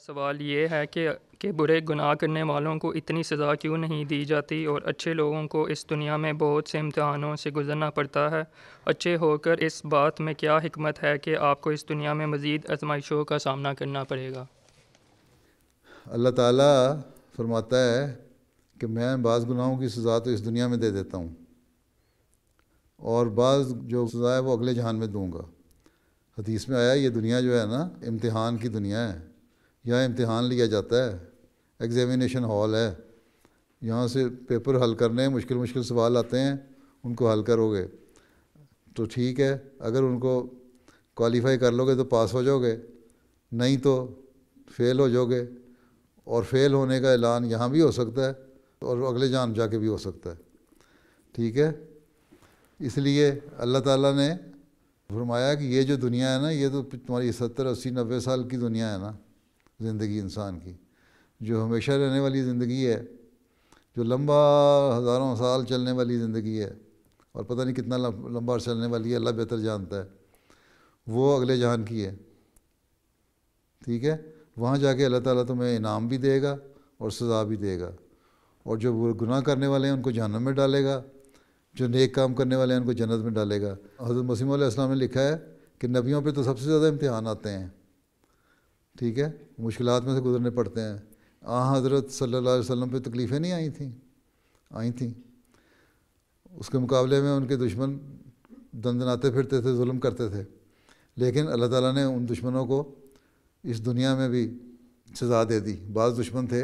सवाल ये है कि के बुरे गुनाह करने वालों को इतनी सज़ा क्यों नहीं दी जाती और अच्छे लोगों को इस दुनिया में बहुत से इम्तहानों से गुजरना पड़ता है अच्छे होकर इस बात में क्या हमत है कि आपको इस दुनिया में मज़ीद आजमाइशों का सामना करना पड़ेगा अल्लाह ताला फरमाता है कि मैं बाज़ गुनाहों की सज़ा तो इस दुनिया में दे देता हूँ और बाज़ जो सज़ा है वो अगले जहान में दूँगा हदीस में आया ये दुनिया जो है ना इम्तहान की दुनिया है यहाँ इम्तहान लिया जाता है एग्ज़ामिनेशन हॉल है यहाँ से पेपर हल करने मुश्किल मुश्किल सवाल आते हैं उनको हल करोगे तो ठीक है अगर उनको क्वालिफाई कर लोगे तो पास हो जाओगे नहीं तो फेल हो जाओगे और फेल होने का ऐलान यहाँ भी हो सकता है और अगले जान जाके भी हो सकता है ठीक है इसलिए अल्लाह ताला ने फरमाया कि ये जो दुनिया है ना ये तो तुम्हारी सत्तर अस्सी नब्बे साल की दुनिया है ना ज़िंदगी इंसान की जो हमेशा रहने वाली ज़िंदगी है जो लंबा हज़ारों साल चलने वाली ज़िंदगी है और पता नहीं कितना लंबा चलने वाली है अल्लाह बेहतर जानता है वो अगले जहान की है ठीक है वहाँ जाके अल्लाह ताला तुम्हें इनाम भी देगा और सज़ा भी देगा और जो गुनाह करने वाले हैं उनको जहनम में डालेगा जो नेक काम करने वाले हैं उनको जन्नत में डालेगा हज़रत मसीम ने लिखा है कि नबियों पर तो सबसे ज़्यादा इम्तहान आते हैं ठीक है मुश्किल में से गुजरने पड़ते हैं आ हज़रत सल्ला वसम पर तकलीफ़ें नहीं आई थी आई थी उसके मुकाबले में उनके दुश्मन दंदनाते फिरते थे म करते थे लेकिन अल्लाह ताला ने उन दुश्मनों को इस दुनिया में भी सज़ा दे दी बाज़ दुश्मन थे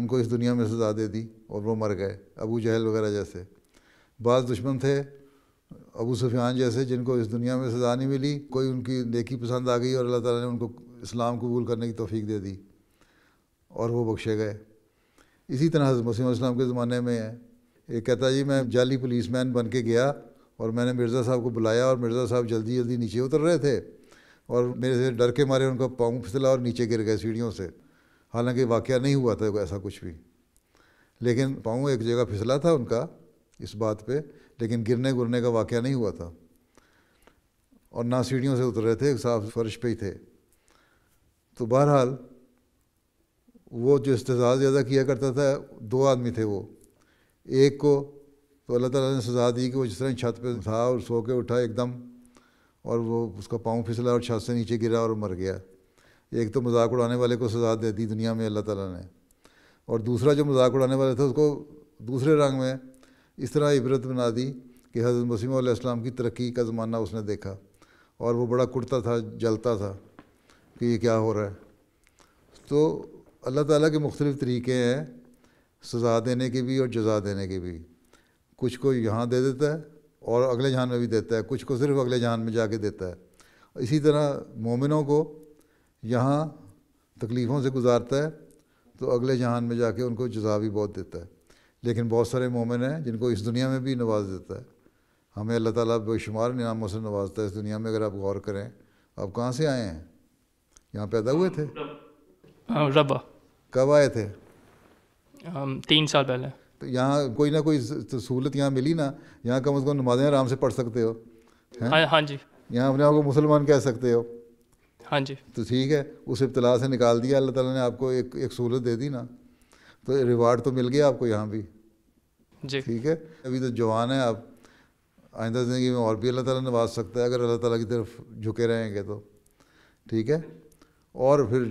उनको इस दुनिया में सज़ा दे दी और वो मर गए अबू जहल वगैरह जैसे बाज़ दुश्मन थे अबू सुफियान जैसे जिनको इस दुनिया में सज़ा नहीं मिली कोई उनकी नेकी पसंद आ गई और अल्लाह ताला ने उनको इस्लाम कबूल करने की तोफ़ी दे दी और वो बख्शे गए इसी तरह मसीम इस्लाम के ज़माने में है ये कहता जी मैं जाली पुलिस मैन बन के गया और मैंने मिर्ज़ा साहब को बुलाया और मिर्ज़ा साहब जल्दी जल्दी नीचे उतर रहे थे और मेरे से डर के मारे उनका पाँव फिसला और नीचे गिर गए सीढ़ियों से हालांकि वाक़ नहीं हुआ था ऐसा कुछ भी लेकिन पाँव एक जगह फिसला था उनका इस बात पे लेकिन गिरने गुरने का वाक़ नहीं हुआ था और ना सीढ़ियों से उतर रहे थे साफ फर्श पे ही थे तो बहरहाल वो जो इस्तजाज ज़्यादा किया करता था दो आदमी थे वो एक को तो अल्लाह ताला ने सजा दी कि वो जिस तरह छत पे था और सो के उठा एकदम और वो उसका पाँव फिसला और छत से नीचे गिरा और मर गया एक तो मजाक उड़ाने वाले को सजा दे दी दुनिया में अल्लाह ताला ने और दूसरा जो मजाक उड़ाने वाला था उसको दूसरे रंग में इस तरह इबरत बना दी कि हज़रत मसीम की तरक्की का ज़माना उसने देखा और वो बड़ा कुर्ता था जलता था कि ये क्या हो रहा है तो अल्लाह ताला के मुख्तलिफ़ तरीक़े हैं सज़ा देने के भी और जजा देने के भी कुछ को यहाँ दे देता है और अगले जहान में भी देता है कुछ को सिर्फ अगले जहान में जाके देता है इसी तरह मोमिनों को यहाँ तकलीफ़ों से गुजारता है तो अगले जहान में जाके उनको जजा भी बहुत देता है लेकिन बहुत सारे मोमिन हैं जिनको इस दुनिया में भी नवाज देता है हमें अल्लाह ताला बेशुमार नामों से नवाजता है इस दुनिया में अगर आप गौर करें आप कहाँ से आए हैं यहाँ पैदा हुए थे रबा हाँ, कब आए थे तीन साल पहले तो यहाँ कोई ना कोई सहूलत यहाँ मिली ना यहाँ कम अज़ कम नमाजें आराम से पढ़ सकते हो हाँ, हाँ जी यहाँ अपने आप को मुसलमान कह सकते हो हाँ जी तो ठीक है उस इब्तला से निकाल दिया अल्लाह ताला ने आपको एक एक सहूलत दे दी ना तो रिवार्ड तो मिल गया आपको यहाँ भी जी ठीक है अभी तो जवान है आप आइंदा ज़िंदगी में और भी अल्लाह ताला नवाज सकता है अगर अल्लाह ताला की तरफ झुके रहेंगे तो ठीक है और फिर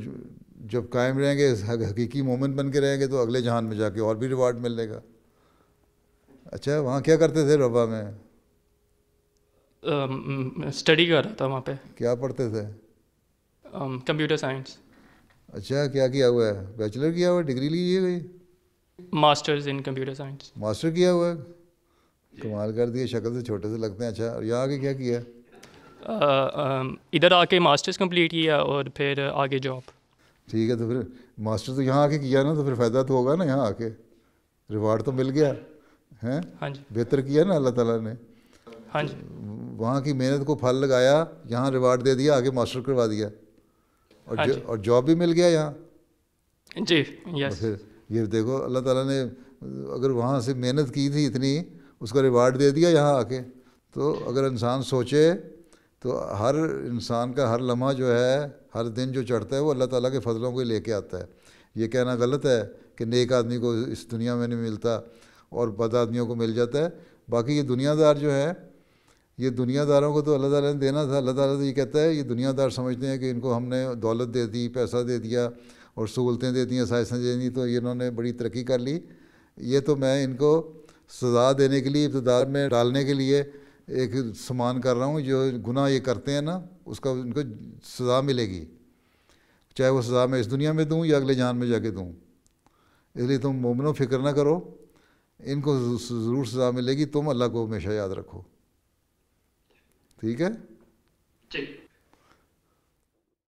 जब कायम रहेंगे हकीकी मोमेंट बन के रहेंगे तो अगले जहान में जाके और भी रिवार्ड मिलेगा अच्छा वहाँ क्या करते थे रबा में स्टडी कर रहा था वहाँ पे क्या पढ़ते थे कंप्यूटर साइंस अच्छा क्या किया हुआ है बैचलर किया हुआ है डिग्री ली गई masters in computer science master किया हुआ है कमाल कर दिए शक्ल से छोटे से लगते हैं अच्छा और यहाँ आगे क्या किया है इधर आके मास्टर्स कंप्लीट किया और फिर आगे जॉब ठीक है तो फिर मास्टर तो यहाँ आके किया ना तो फिर फ़ायदा तो होगा ना यहाँ आके रिवार्ड तो मिल गया है हाँ जी बेहतर किया ना अल्लाह ताला ने हाँ जी वहाँ की मेहनत को फल लगाया यहाँ रिवार्ड दे दिया आगे मास्टर करवा दिया और हाँ और जॉब भी मिल गया यहाँ जी यस फिर ये देखो अल्लाह ताला ने अगर वहाँ से मेहनत की थी इतनी उसका रिवार्ड दे दिया यहाँ आके तो अगर इंसान सोचे तो हर इंसान का हर लम्हा जो है हर दिन जो चढ़ता है वो अल्लाह ताला के फजलों को लेके आता है ये कहना गलत है कि नेक आदमी को इस दुनिया में नहीं मिलता और बद आदमियों को मिल जाता है बाकी ये दुनियादार जो है ये दुनियादारों को तो अल्लाह ताला ने देना था अल्लाह ताला तो ये कहता है ये दुनियादार समझते हैं कि इनको हमने दौलत दे दी पैसा दे दिया और सहूलतें दे दी साइसें दे दी तो इन्होंने बड़ी तरक्की कर ली ये तो मैं इनको सजा देने के लिए इब्तदार में डालने के लिए एक समान कर रहा हूँ जो गुनाह ये करते हैं ना उसका उनको सज़ा मिलेगी चाहे वो सज़ा मैं इस दुनिया में दूँ या अगले जान में जाके दूँ इसलिए तुम मोमिनो फिक्र ना करो इनको ज़रूर सज़ा मिलेगी तुम अल्लाह को हमेशा याद रखो ठीक है ठीक